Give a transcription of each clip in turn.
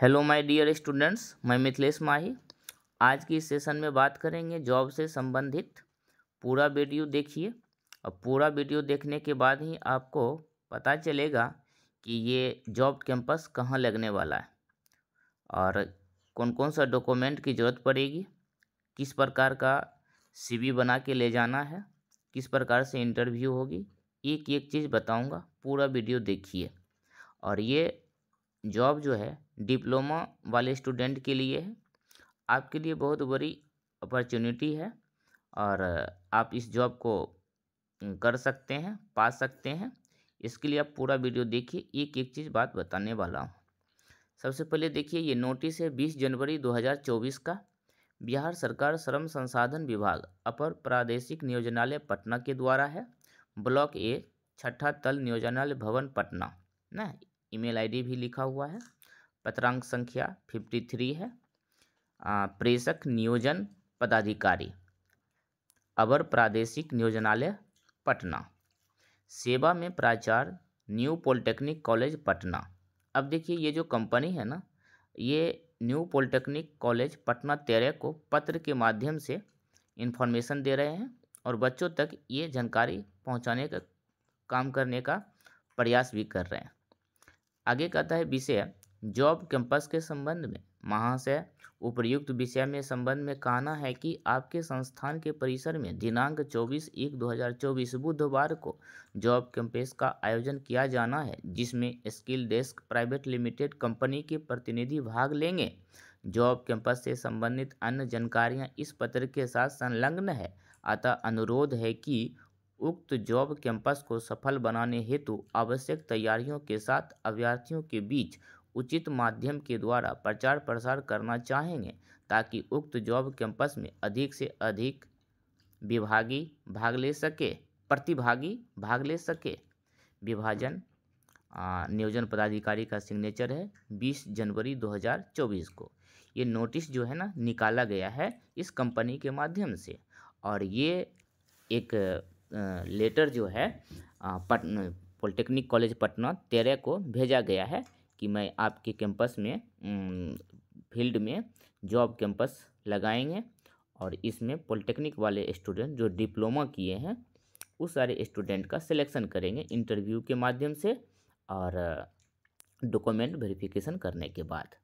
hello my dear students मैं मिथिलेश माही आज की सेशन में बात करेंगे जॉब से संबंधित पूरा वीडियो देखिए और पूरा वीडियो देखने के बाद ही आपको पता चलेगा कि ये जॉब कैंपस कहाँ लगने वाला है और कौन कौन सा डॉक्यूमेंट की ज़रूरत पड़ेगी किस प्रकार का सीवी बना के ले जाना है किस प्रकार से इंटरव्यू होगी एक एक चीज़ बताऊँगा पूरा वीडियो देखिए और ये जॉब जो है डिप्लोमा वाले स्टूडेंट के लिए है आपके लिए बहुत बड़ी अपॉर्चुनिटी है और आप इस जॉब को कर सकते हैं पा सकते हैं इसके लिए आप पूरा वीडियो देखिए एक एक चीज़ बात बताने वाला हूँ सबसे पहले देखिए ये नोटिस है बीस जनवरी दो का बिहार सरकार श्रम संसाधन विभाग अपर प्रादेशिक नियोजनालय पटना के द्वारा है ब्लॉक ए छठा तल नियोजनालय भवन पटना ना ईमेल आईडी भी लिखा हुआ है पत्रांक संख्या फिफ्टी थ्री है प्रेषक नियोजन पदाधिकारी अवर प्रादेशिक नियोजनालय पटना सेवा में प्राचार्य न्यू पॉलिटेक्निक कॉलेज पटना अब देखिए ये जो कंपनी है ना ये न्यू पॉलिटेक्निक कॉलेज पटना तेरह को पत्र के माध्यम से इन्फॉर्मेशन दे रहे हैं और बच्चों तक ये जानकारी पहुंचाने का काम करने का प्रयास भी कर रहे हैं आगे कहता है विषय जॉब कैंपस के संबंध में महाशय उपर्युक्त विषय में संबंध में कहना है कि आपके संस्थान के परिसर में दिनांक 24 एक 2024 बुधवार को जॉब कैंपेस का आयोजन किया जाना है जिसमें skill desk private limited company के प्रतिनिधि भाग लेंगे जॉब कैंपस से संबंधित अन्य जानकारियां इस पत्र के साथ संलग्न है अतः अनुरोध है कि उक्त जॉब कैंपस को सफल बनाने हेतु आवश्यक तैयारियों के साथ अभ्यर्थियों के बीच उचित माध्यम के द्वारा प्रचार प्रसार करना चाहेंगे ताकि उक्त जॉब कैंपस में अधिक से अधिक विभागी भाग ले सके प्रतिभागी भाग ले सके विभाजन नियोजन पदाधिकारी का सिग्नेचर है 20 जनवरी 2024 को ये नोटिस जो है ना निकाला गया है इस कंपनी के माध्यम से और ये एक लेटर जो है पटना पॉलिटेक्निक कॉलेज पटना तेरह को भेजा गया है कि मैं आपके कैंपस में फील्ड में जॉब कैंपस लगाएंगे और इसमें पॉलिटेक्निक वाले स्टूडेंट जो डिप्लोमा किए हैं उस सारे स्टूडेंट का सिलेक्शन करेंगे इंटरव्यू के माध्यम से और डॉक्यूमेंट वेरिफिकेशन करने के बाद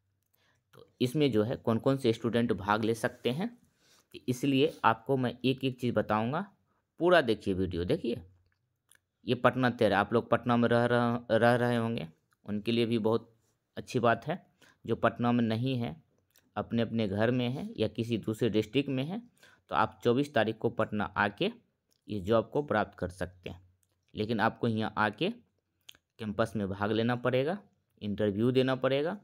तो इसमें जो है कौन कौन से स्टूडेंट भाग ले सकते हैं इसलिए आपको मैं एक एक चीज़ बताऊंगा पूरा देखिए वीडियो देखिए ये पटना तेरह आप लोग पटना में रह रह रह रहे होंगे उनके लिए भी बहुत अच्छी बात है जो पटना में नहीं है अपने अपने घर में है या किसी दूसरे डिस्ट्रिक्ट में है तो आप 24 तारीख को पटना आके इस जॉब को प्राप्त कर सकते हैं लेकिन आपको यहाँ आके कैंपस में भाग लेना पड़ेगा इंटरव्यू देना पड़ेगा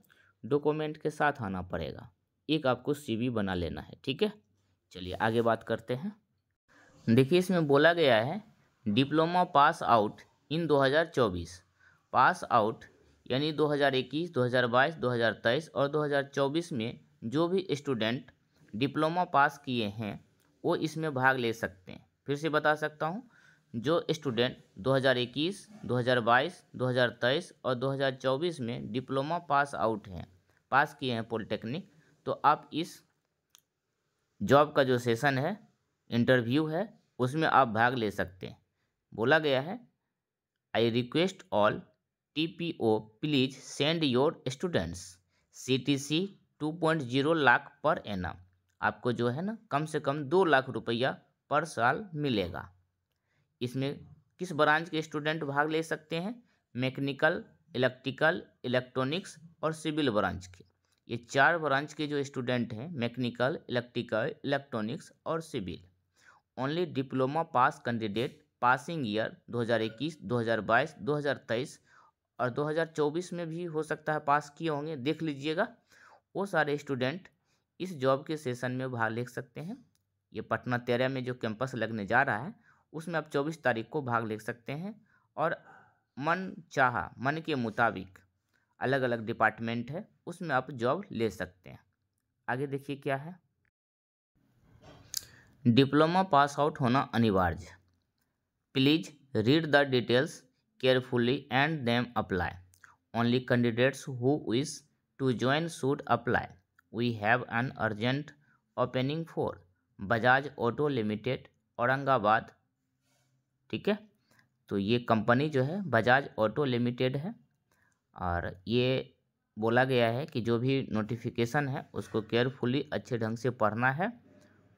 डॉक्यूमेंट के साथ आना पड़ेगा एक आपको सीवी बना लेना है ठीक है चलिए आगे बात करते हैं देखिए इसमें बोला गया है diploma pass out in 2024 pass out यानी 2021, 2022, 2023 और 2024 में जो भी स्टूडेंट डिप्लोमा पास किए हैं वो इसमें भाग ले सकते हैं फिर से बता सकता हूँ जो स्टूडेंट 2021, 2022, 2023 और 2024 में डिप्लोमा पास आउट हैं पास किए हैं पॉलिटेक्निक तो आप इस जॉब का जो सेशन है इंटरव्यू है उसमें आप भाग ले सकते हैं बोला गया है I request all T P O please send your students C T C two point zero lakh पर एना आपको जो है ना कम से कम दो लाख रुपया पर साल मिलेगा इसमें किस ब्रांच के स्टूडेंट भाग ले सकते हैं मैकेनिकल इलेक्ट्रिकल इलेक्ट्रॉनिक्स और सिविल ब्रांच के ये चार ब्रांच के जो स्टूडेंट हैं मैकेनिकल इलेक्ट्रिकल इलेक्ट्रॉनिक्स और civil only diploma pass candidate passing year 2021, 2022, 2023 और 2024 में भी हो सकता है पास किए होंगे देख लीजिएगा वो सारे स्टूडेंट इस जॉब के सेशन में भाग ले सकते हैं ये पटना तेरह में जो कैंपस लगने जा रहा है उसमें आप चौबीस तारीख को भाग ले सकते हैं और मन चाह मन के मुताबिक अलग अलग डिपार्टमेंट है उसमें आप जॉब ले सकते हैं आगे देखिए क्या है डिप्लोमा पास आउट होना अनिवार्य please read the details carefully and then apply only candidates who wish to join should apply we have an urgent opening for bajaj auto limited aurangabad ठीक है तो ये कंपनी जो है बजाज ऑटो लिमिटेड है और ये बोला गया है कि जो भी नोटिफिकेशन है उसको केयरफुली अच्छे ढंग से पढ़ना है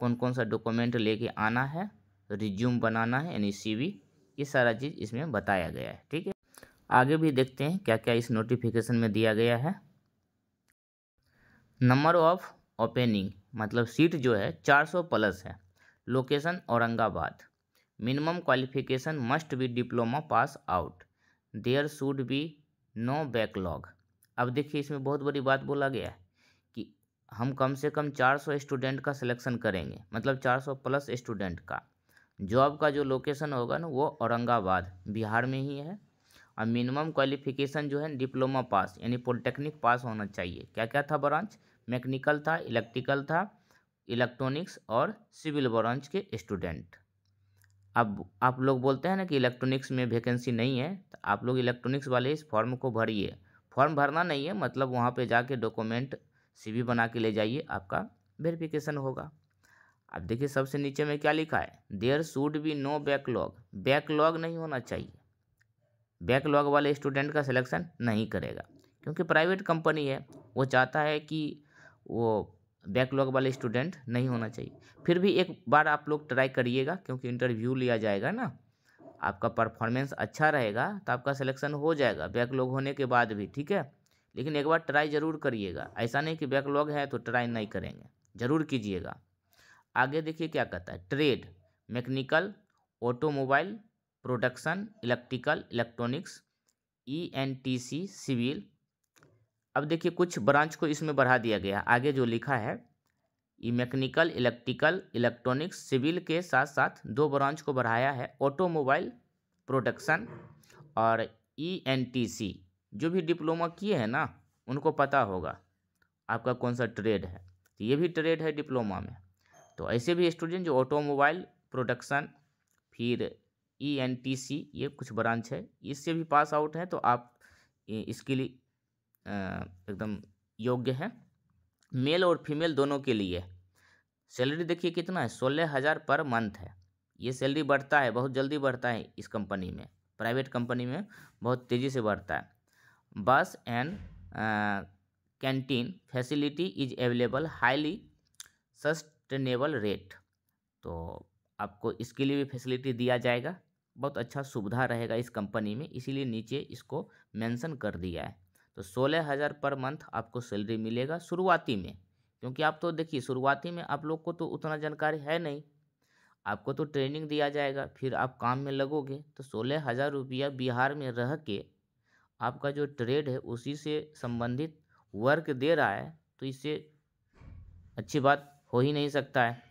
कौन कौन सा डॉक्यूमेंट लेके आना है रिज्यूम बनाना है यानी सीवी ये सारा चीज़ इसमें बताया गया है ठीक है आगे भी देखते हैं क्या क्या इस नोटिफिकेशन में दिया गया है नंबर ऑफ ओपनिंग मतलब सीट जो है 400 प्लस है location Aurangabad minimum qualification must be diploma pass out there should be no backlog अब देखिए इसमें बहुत बड़ी बात बोला गया है कि हम कम से कम 400 स्टूडेंट का सिलेक्शन करेंगे मतलब 400 प्लस स्टूडेंट का जॉब का जो लोकेशन होगा ना वो औरंगाबाद बिहार में ही है और मिनिमम क्वालिफिकेशन जो है डिप्लोमा पास यानी पॉलिटेक्निक पास होना चाहिए क्या क्या था ब्रांच मैकेनिकल था इलेक्ट्रिकल था इलेक्ट्रॉनिक्स और सिविल ब्रांच के स्टूडेंट अब आप लोग बोलते हैं ना कि इलेक्ट्रॉनिक्स में वैकेंसी नहीं है तो आप लोग इलेक्ट्रॉनिक्स वाले इस फॉर्म को भरिए फॉर्म भरना नहीं है मतलब वहाँ पे जाके डॉक्यूमेंट सीवी बना के ले जाइए आपका वेरिफिकेशन होगा अब देखिए सबसे नीचे में क्या लिखा है there should be no backlog backlog नहीं होना चाहिए बैकलॉग वाले स्टूडेंट का सिलेक्शन नहीं करेगा क्योंकि प्राइवेट कंपनी है वो चाहता है कि वो बैकलॉग वाले स्टूडेंट नहीं होना चाहिए फिर भी एक बार आप लोग ट्राई करिएगा क्योंकि इंटरव्यू लिया जाएगा ना आपका परफॉर्मेंस अच्छा रहेगा तो आपका सिलेक्शन हो जाएगा बैकलॉग होने के बाद भी ठीक है लेकिन एक बार ट्राई ज़रूर करिएगा ऐसा नहीं कि बैकलॉग है तो ट्राई नहीं करेंगे ज़रूर कीजिएगा आगे देखिए क्या कहता है trade mechanical automobile production electrical electronics E N T C civil अब देखिए कुछ ब्रांच को इसमें बढ़ा दिया गया आगे जो लिखा है E mechanical electrical electronics civil के साथ साथ दो ब्रांच को बढ़ाया है ऑटोमोबाइल प्रोडक्शन और ई एन टी सी जो भी डिप्लोमा किए हैं ना उनको पता होगा आपका कौन सा ट्रेड है तो ये भी ट्रेड है डिप्लोमा में तो ऐसे भी स्टूडेंट जो ऑटोमोबाइल प्रोडक्शन फिर ई एन टी सी ये कुछ ब्रांच है इससे भी पास आउट हैं तो आप इसके लिए एकदम योग्य हैं मेल और फीमेल दोनों के लिए सैलरी देखिए कितना है सोलह हज़ार पर मंथ है ये सैलरी बढ़ता है बहुत जल्दी बढ़ता है इस कंपनी में प्राइवेट कंपनी में बहुत तेज़ी से बढ़ता है bus and canteen facility is available highly sust sustainable rate तो आपको इसके लिए भी फैसिलिटी दिया जाएगा बहुत अच्छा सुविधा रहेगा इस कंपनी में इसीलिए नीचे इसको मेंशन कर दिया है तो सोलह हज़ार पर मंथ आपको सैलरी मिलेगा शुरुआती में क्योंकि आप तो देखिए शुरुआती में आप लोग को तो उतना जानकारी है नहीं आपको तो ट्रेनिंग दिया जाएगा फिर आप काम में लगोगे तो सोलह हज़ार रुपया बिहार में रह के आपका जो ट्रेड है उसी से संबंधित वर्क दे रहा है तो इससे अच्छी बात हो ही नहीं सकता है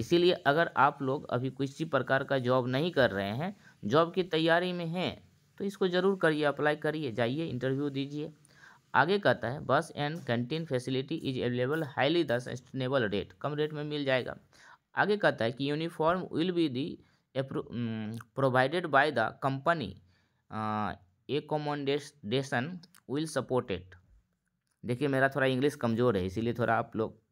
इसीलिए अगर आप लोग अभी किसी प्रकार का जॉब नहीं कर रहे हैं जॉब की तैयारी में हैं तो इसको ज़रूर करिए अप्लाई करिए जाइए इंटरव्यू दीजिए आगे कहता है bus and canteen facility is available highly the sustainable rate कम रेट में मिल जाएगा आगे कहता है कि uniform will be the provided by the company accommodation will supported देखिए मेरा थोड़ा इंग्लिश कमज़ोर है इसीलिए थोड़ा आप लोग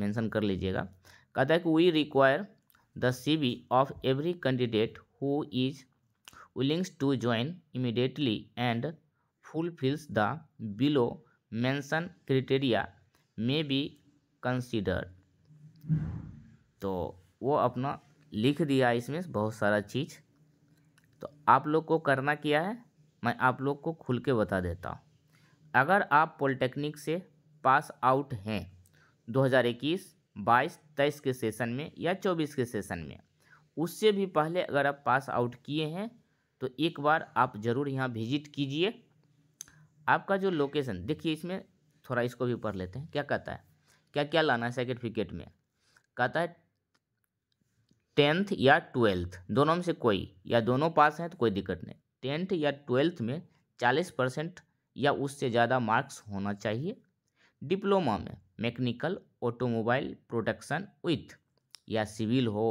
मेंशन कर लीजिएगा कहता है कि we require the C of every candidate who is willings to join immediately and fulfils the below mention criteria may be considered तो वो अपना लिख दिया इसमें बहुत सारा चीज़ तो आप लोग को करना क्या है मैं आप लोग को खुल के बता देता हूँ अगर आप पॉलिटेक्निक से पास आउट हैं 2021, 22, 23 के सेशन में या 24 के सेशन में उससे भी पहले अगर आप पास आउट किए हैं तो एक बार आप ज़रूर यहाँ विजिट कीजिए आपका जो लोकेशन देखिए इसमें थोड़ा इसको भी पढ़ लेते हैं क्या कहता है क्या क्या लाना है सर्टिफिकेट में कहता है टेंथ या ट्वेल्थ दोनों में से कोई या दोनों पास हैं तो कोई दिक्कत नहीं टेंथ या ट्वेल्थ में चालीस परसेंट या उससे ज़्यादा मार्क्स होना चाहिए डिप्लोमा में मैकेनिकल ऑटोमोबाइल प्रोडक्शन विथ या सिविल हो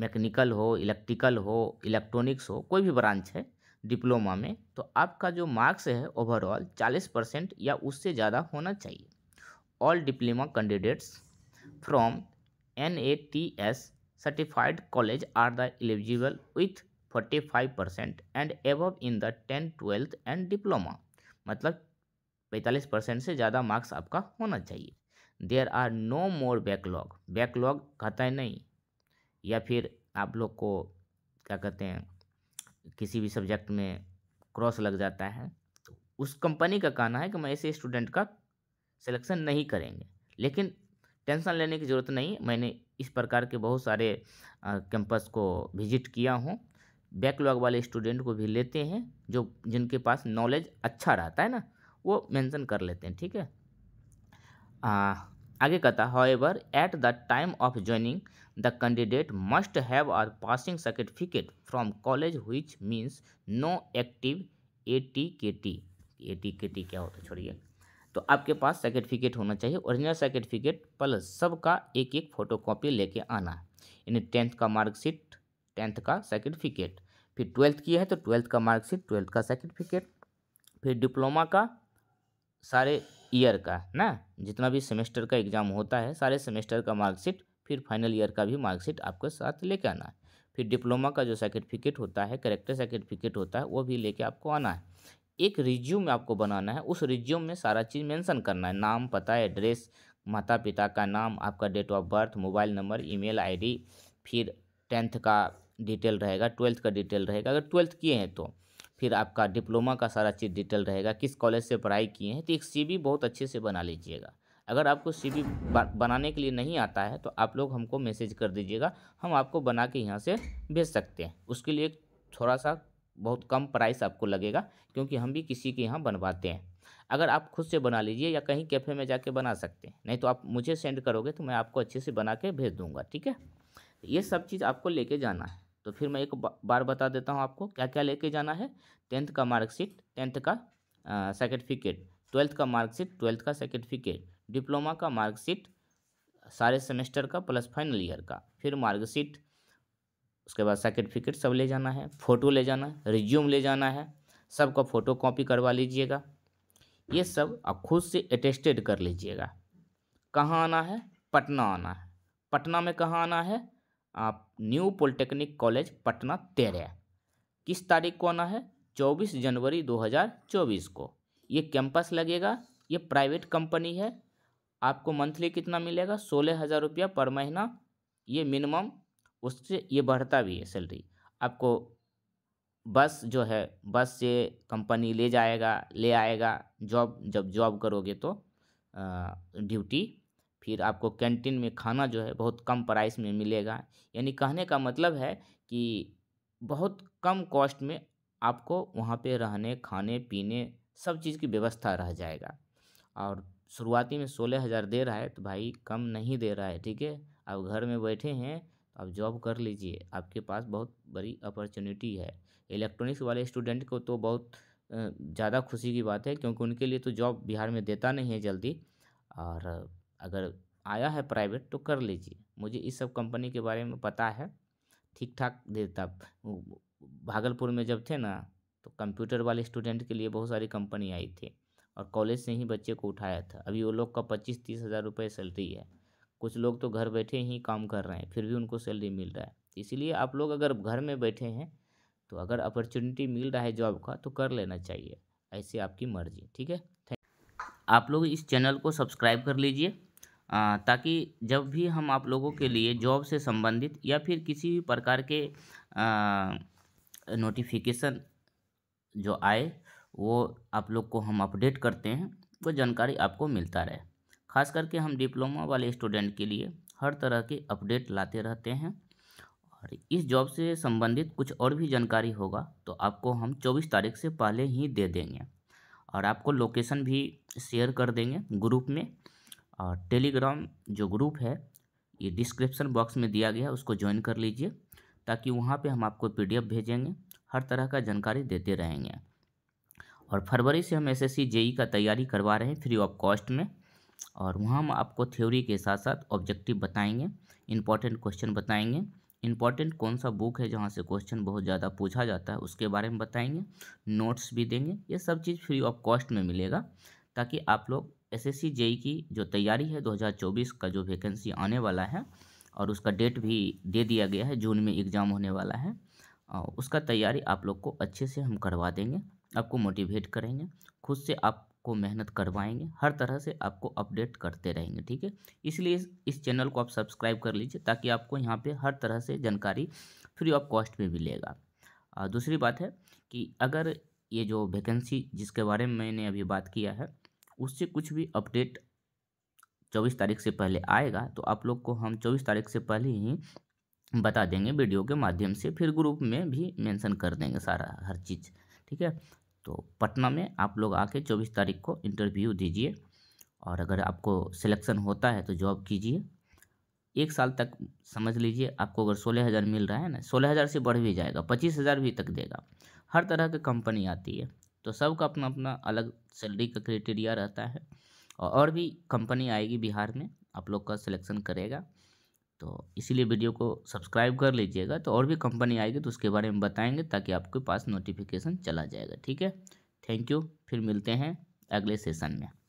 मैकेनिकल हो इलेक्ट्रिकल हो इलेक्ट्रॉनिक्स हो कोई भी ब्रांच है डिप्लोमा में तो आपका जो मार्क्स है ओवरऑल चालीस परसेंट या उससे ज़्यादा होना चाहिए all diploma candidates from N A T S are the eligible with forty five percent and above in the 10 twelfth and diploma मतलब पैंतालीस परसेंट से ज़्यादा मार्क्स आपका होना चाहिए there are no more backlog backlog कहता है नहीं या फिर आप लोग को क्या कहते हैं किसी भी सब्जेक्ट में क्रॉस लग जाता है तो उस कंपनी का कहना है कि मैं ऐसे स्टूडेंट का सिलेक्शन नहीं करेंगे लेकिन टेंशन लेने की ज़रूरत नहीं मैंने इस प्रकार के बहुत सारे कैंपस को विजिट किया हूँ बैकलॉग वाले स्टूडेंट को भी लेते हैं जो जिनके पास नॉलेज अच्छा रहता है ना वो मेंशन कर लेते हैं ठीक है आ, आगे कहता however at the time of joining the candidate must have our passing certificate from college which means no active A T K T A T K T क्या होता है छोड़िए तो आपके पास सर्टिफिकेट होना चाहिए ओरिजिनल सर्टिफिकेट प्लस सबका एक एक फ़ोटो कॉपी लेके आना यानी टेंथ का मार्कशीट टेंथ का सर्टिफिकेट फिर ट्वेल्थ की है तो ट्वेल्थ का मार्कशीट ट्वेल्थ का सर्टिफिकेट फिर डिप्लोमा का सारे ईयर का ना जितना भी सेमेस्टर का एग्ज़ाम होता है सारे सेमेस्टर का मार्कशीट फिर फाइनल ईयर का भी मार्कशीट आपके साथ लेके आना है फिर डिप्लोमा का जो सर्टिफिकेट होता है करेक्टर सर्टिफिकेट होता है वो भी लेके आपको आना है एक रिज्यूम आपको बनाना है उस रिज्यूम में सारा चीज़ मेंशन करना है नाम पता एड्रेस माता पिता का नाम आपका date of birth mobile number email ID फिर टेंथ का डिटेल रहेगा ट्वेल्थ का डिटेल रहेगा अगर ट्वेल्थ किए हैं तो फिर आपका डिप्लोमा का सारा चीज़ डिटेल रहेगा किस कॉलेज से पढ़ाई किए हैं तो एक सी बहुत अच्छे से बना लीजिएगा अगर आपको सी बनाने के लिए नहीं आता है तो आप लोग हमको मैसेज कर दीजिएगा हम आपको बना के यहाँ से भेज सकते हैं उसके लिए थोड़ा सा बहुत कम प्राइस आपको लगेगा क्योंकि हम भी किसी के यहाँ बनवाते हैं अगर आप खुद से बना लीजिए या कहीं कैफ़े में जाके बना सकते हैं नहीं तो आप मुझे सेंड करोगे तो मैं आपको अच्छे से बना के भेज दूँगा ठीक है ये सब चीज़ आपको लेके जाना है तो फिर मैं एक बार बता देता हूँ आपको क्या क्या लेके जाना है टेंथ का मार्कशीट टेंथ का सर्टिफिकेट ट्वेल्थ का मार्कशीट ट्वेल्थ का सर्टिफिकेट डिप्लोमा का मार्कशीट सारे सेमेस्टर का प्लस फाइनल ईयर का फिर मार्कशीट उसके बाद सर्टिफिकेट सब ले जाना है फ़ोटो ले जाना है रिज्यूम ले जाना है सबका फ़ोटो कॉपी करवा लीजिएगा ये सब आप खुद से अटेस्टेड कर लीजिएगा कहाँ आना है पटना आना है पटना में कहाँ आना है आप न्यू पॉलिटेक्निक कॉलेज पटना तेरह किस तारीख को आना है 24 जनवरी 2024 को ये कैंपस लगेगा ये प्राइवेट कंपनी है आपको मंथली कितना मिलेगा सोलह हज़ार रुपया पर महीना ये मिनिमम उससे ये बढ़ता भी है सैलरी आपको बस जो है बस से कंपनी ले जाएगा ले आएगा जॉब जब जॉब करोगे तो ड्यूटी फिर आपको कैंटीन में खाना जो है बहुत कम प्राइस में मिलेगा यानी कहने का मतलब है कि बहुत कम कॉस्ट में आपको वहाँ पे रहने खाने पीने सब चीज़ की व्यवस्था रह जाएगा और शुरुआती में सोलह हज़ार दे रहा है तो भाई कम नहीं दे रहा है ठीक है आप घर में बैठे हैं तो आप जॉब कर लीजिए आपके पास बहुत बड़ी अपॉर्चुनिटी है इलेक्ट्रॉनिक्स वाले स्टूडेंट को तो बहुत ज़्यादा खुशी की बात है क्योंकि उनके लिए तो जॉब बिहार में देता नहीं है जल्दी और अगर आया है प्राइवेट तो कर लीजिए मुझे इस सब कंपनी के बारे में पता है ठीक ठाक देता भागलपुर में जब थे ना तो कंप्यूटर वाले स्टूडेंट के लिए बहुत सारी कंपनी आई थी और कॉलेज से ही बच्चे को उठाया था अभी वो लोग का पच्चीस तीस हज़ार रुपये सैलरी है कुछ लोग तो घर बैठे ही काम कर रहे हैं फिर भी उनको सैलरी मिल रहा है इसीलिए आप लोग अगर घर में बैठे हैं तो अगर अपॉर्चुनिटी मिल रहा है जॉब का तो कर लेना चाहिए ऐसे आपकी मर्जी ठीक है आप लोग इस चैनल को सब्सक्राइब कर लीजिए ताकि जब भी हम आप लोगों के लिए जॉब से संबंधित या फिर किसी भी प्रकार के नोटिफिकेशन जो आए वो आप लोग को हम अपडेट करते हैं वो जानकारी आपको मिलता रहे खास करके हम डिप्लोमा वाले स्टूडेंट के लिए हर तरह के अपडेट लाते रहते हैं और इस जॉब से संबंधित कुछ और भी जानकारी होगा तो आपको हम 24 तारीख से पहले ही दे देंगे और आपको लोकेशन भी शेयर कर देंगे ग्रुप में और टेलीग्राम जो ग्रुप है ये डिस्क्रिप्शन बॉक्स में दिया गया है उसको ज्वाइन कर लीजिए ताकि वहाँ पे हम आपको पीडीएफ भेजेंगे हर तरह का जानकारी देते रहेंगे और फरवरी से हम एसएससी जेई e का तैयारी करवा रहे हैं फ्री ऑफ कॉस्ट में और वहाँ हम आपको थ्योरी के साथ साथ ऑब्जेक्टिव बताएंगे इंपॉर्टेंट क्वेश्चन बताएंगे इंपॉर्टेंट कौन सा बुक है जहाँ से क्वेश्चन बहुत ज़्यादा पूछा जाता है उसके बारे में बताएंगे नोट्स भी देंगे ये सब चीज़ फ्री ऑफ कॉस्ट में मिलेगा ताकि आप लोग एसएससी जेई e की जो तैयारी है 2024 का जो वैकेंसी आने वाला है और उसका डेट भी दे दिया गया है जून में एग्ज़ाम होने वाला है उसका तैयारी आप लोग को अच्छे से हम करवा देंगे आपको मोटिवेट करेंगे खुद से आपको मेहनत करवाएंगे हर तरह से आपको अपडेट करते रहेंगे ठीक है इसलिए इस चैनल को आप सब्सक्राइब कर लीजिए ताकि आपको यहाँ पे हर तरह से जानकारी फ्री ऑफ कॉस्ट में मिलेगा दूसरी बात है कि अगर ये जो वैकेंसी जिसके बारे में मैंने अभी बात किया है उससे कुछ भी अपडेट चौबीस तारीख से पहले आएगा तो आप लोग को हम चौबीस तारीख से पहले ही बता देंगे वीडियो के माध्यम से फिर ग्रुप में भी मेंशन कर देंगे सारा हर चीज़ ठीक है तो पटना में आप लोग आके चौबीस तारीख को इंटरव्यू दीजिए और अगर आपको सिलेक्शन होता है तो जॉब कीजिए एक साल तक समझ लीजिए आपको अगर सोलह हज़ार मिल रहा है ना सोलह हज़ार से बढ़ भी जाएगा पच्चीस हज़ार भी तक देगा हर तरह की कंपनी आती है तो सबका अपना अपना अलग सैलरी का क्राइटेरिया रहता है और भी कंपनी आएगी बिहार में आप लोग का सिलेक्शन करेगा तो इसीलिए वीडियो को सब्सक्राइब कर लीजिएगा तो और भी कंपनी आएगी तो उसके बारे में बताएंगे ताकि आपके पास नोटिफिकेशन चला जाएगा ठीक है थैंक यू फिर मिलते हैं अगले सेशन में